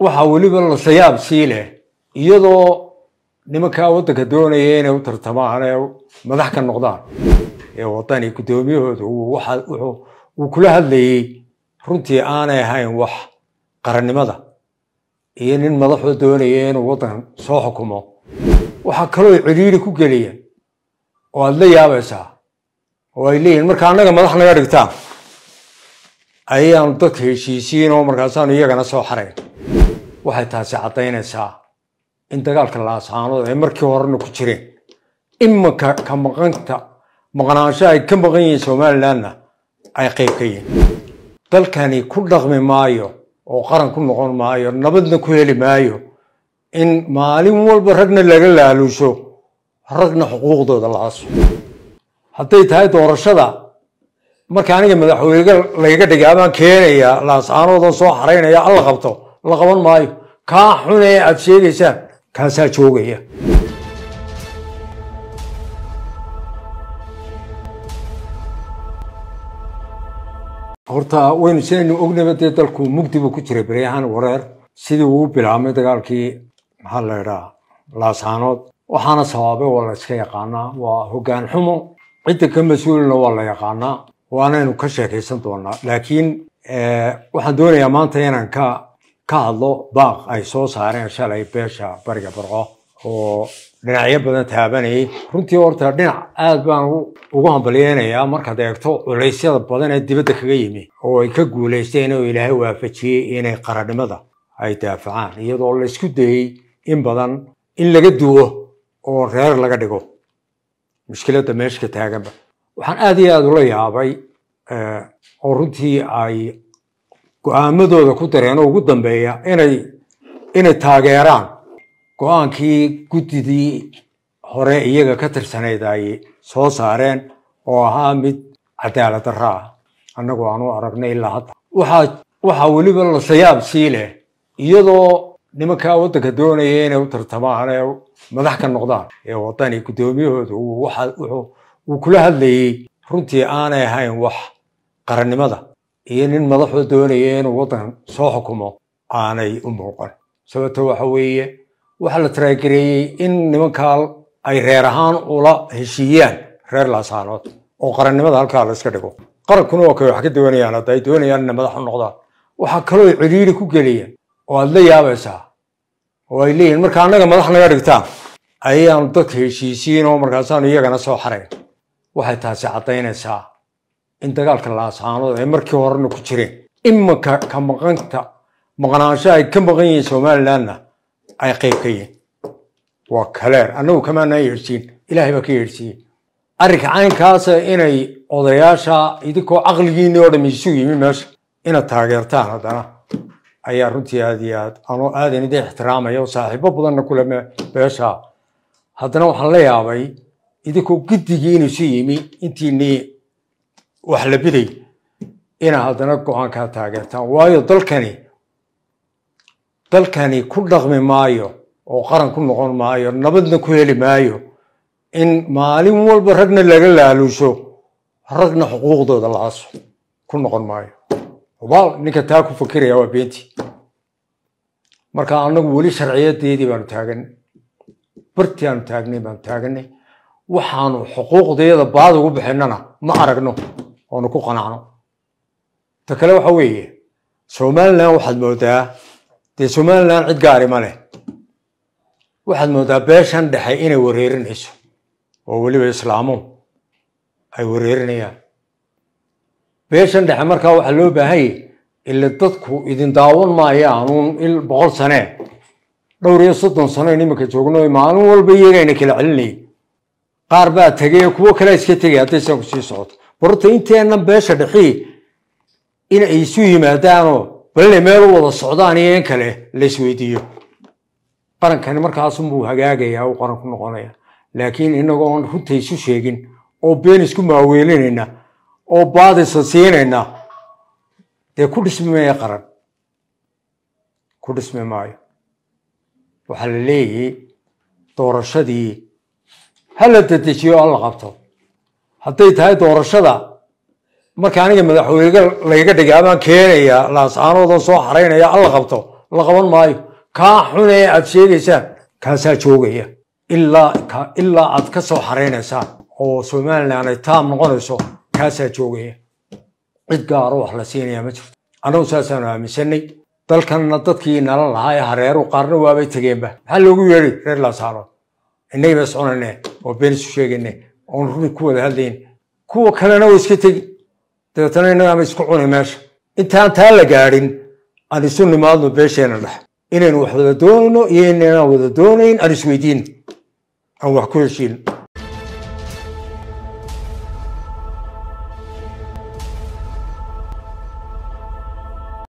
waxaa weliba lasayaab sii leh iyadoo nimankaa waddanka doonaya inay u tartamaan ee madax ka noqdaan ee waddani guddoomiyahooda uu kula hadlayey runtii aanay ahayn wax qarannimada iyo nin madaxoo doonaya inuu waddan soo xukumo waxaa kaloo ciriiri ku geliyan oo aada la yaabaysaa oo ay leeyihin marka annaga madax naga dhigtaan ayaanu dadka heshiisiin oo markaasaanu iyagana soo xarayn waxay taasi caddaynaysaa in dagaalka laasaanood ay markii horena ku jireen imanka ka maqanta maqnaansho ay ka maqan yihiin somalilandna ay qayb ka yihiin dalkani ku dhaqmi maayo oo qaran ku noqon maayo nabadna ku heli maayo in maalin walba ragna laga laaluusho ragna xuquuqdooda la hadday tahay doorashada marka aniga madaxweyne layga dhigay amaan keenaya laasaanoodon soo xaraynaya alla qabto la qaban maayo kaa xun ee aad sheegaysaan kaasaa joogaya horta waynu sidaynu ognaba dee dalku mugdi buu ku jiray baryahan wareer sidii uu bilaabmay dagaalkii maxaa la idhaa laasaanood waxaana sabaabay waa layska yaqaanaa waa hoggaan xumo cidda ka mas-uulina waa la yaqaanaa waanaynu ka sheekaysan doonaa laakiin eh, waxaan doonayaa maanta inaan ka ka hadlo baaq ay soo saareen shalay beesha bariga barqo oo dhinacyo badan taabanayay runtii horta dhinac aad baan ugu hambalyeynayaa markaad eegto culaysyada badan ee dibadda kaga yimi oo ay ka guulaysteen oo ilaahay waafajiyey inay qaranimada ay daafacaan iyadoo la dayey in badan in laga duwo oo reer laga dhigo mushkiladda meesha ka taaganba waxaan aad iyo aada ula yaabay eh, oo runtii ay go-aamadooda ku dareen oo ugu dambeeya inay inay taageeraan go-aankii guddidii hore iyaga ka tirsanayd ay soo saareen oo ahaa mid cadaalad darra ah annagoo aan u aragnay ilaa hadda waxaa waxaa weliba lasayaab sii leh iyadoo nimankaa waddanka doonaya inay u tartamaan ee madax ka noqdaan ee waddani guddoomiyahooda uu waxa wuxuu uu kula hadlayey runtii aanay ahayn wax qarannimada iyo nin madaxu doonaya inuu waddan soo xukumo aanay u muuqan sababta waxa weeye waxaa la taraagareeyey in nimankaa ay reer ahaan ula heshiiyaan reer laasaanood oo qarannimada halkaa la iska dhigo qarankuna waa kay wax ka doonayaan hadda ay doonayaan inay madax u noqdaan waxaa kaloo celiiri ku gelayaan oo aad la yaabaysaa oo ay leeyihin marka annaga madax naga dhigtaan ayaanu dadka heshiisiin oo markaasaanu iyagana soo xarayn waxay taasi caddaynaysaa in dagaalka laasaanood ay markii horena ku jireen imanka ka maqanta maqnaansho ay ka maqan yihiin somalilandna ay qayb ka yihiin waa kaleer annagu kamaanaa yeedhsiin ilaahay baa ka yeedhsiiyey arrinka caynkaasa inay odayaasha idinkoo caqligiinii oo dham isu yimi meesha inaad taageertaan haddana ayaa runtii aad iyo aad anoo aadan idin ixtiraamaya oo saaxiibo badanna kulame beesha haddana waxaan la yaabay idinkoo guddigii inuu isu yimi intiinii wax la biday inaa haddana go-aankaa taageertaan waayo dalkani dalkani ku dhaqmi maayo oo qaran ku noqon maayo nabadna ku heli maayo in maalin walba ragna laga laaluusho ragna xuquuqdooda la ku noqon maayo hubaal ninka taa ku fakiraya waa beentii marka annagu weli sharciyadeedii baanu taaganay bartii aanu taagnay baanu taaganay waxaanu xuquuqdeeda baad ugu bixinana ma aragno oonu ku qanacno ta kale waxa weeye somalilan waxaad moodaa dee somalilan cid gaari ma leh waxaad moodaa beeshan dhexe inay wareerinayso oo weliba islaamo ay wareerinayaan beeshan dhexe markaa waxaa loo baahanya ila dadku idin daawan maayaanuun il boqol sane dhowr iyo soddon sanoyn iminka joogno maalin walba iyaga kala celinayay qaar baa tegay kuwo kale iska tegay haddaysan ku sii socoto borta inteennan beesha dhexii in ay isu yimaadaanoo bal meel u wada socdaan iyo in kale la isweydiiyo qarankani markaasunbuu hagaagayaa u qaran ku noqonaya laakiin inagoon runta isu sheegin oo been isku maaweelinayna oo baadisa siinayna dee ku dhismi maya qaran ku dhismi maayo waxaa la leeyahay doorashadii hala la dedejiyo o qabto hadday tahay doorashada marka aniga madaxweyne layga dhigay amaan keenaya laasaanoodan soo xaraynaya alla qabto la qaban maayo kaa xunee aad sheegaysaan kaasaa joogaya ilaa aad ka soo xaraynaysaan oo somalilan ay taam noqonayso kaasaa joogaya cid gaaro wax la siinaya ma jirto anagu saasaanu aaminsanay dalkanna dadkii nala lahaa ee hareeru qaarna waabay tegeenba maxaa loogu yeedhay reer laasaanood innagii bay soconane oo beensu sheegane oon runtii ku wada hadlayn kuwa kalena way iska tegi dabeetana innagaama isku cuni meesha intaan taa la gaadhin aan isu nimaadno beesheena dhex inaynu wax wada doonayno iyo inaynan wada doonayn aan isweydiin aan wax ku heshiin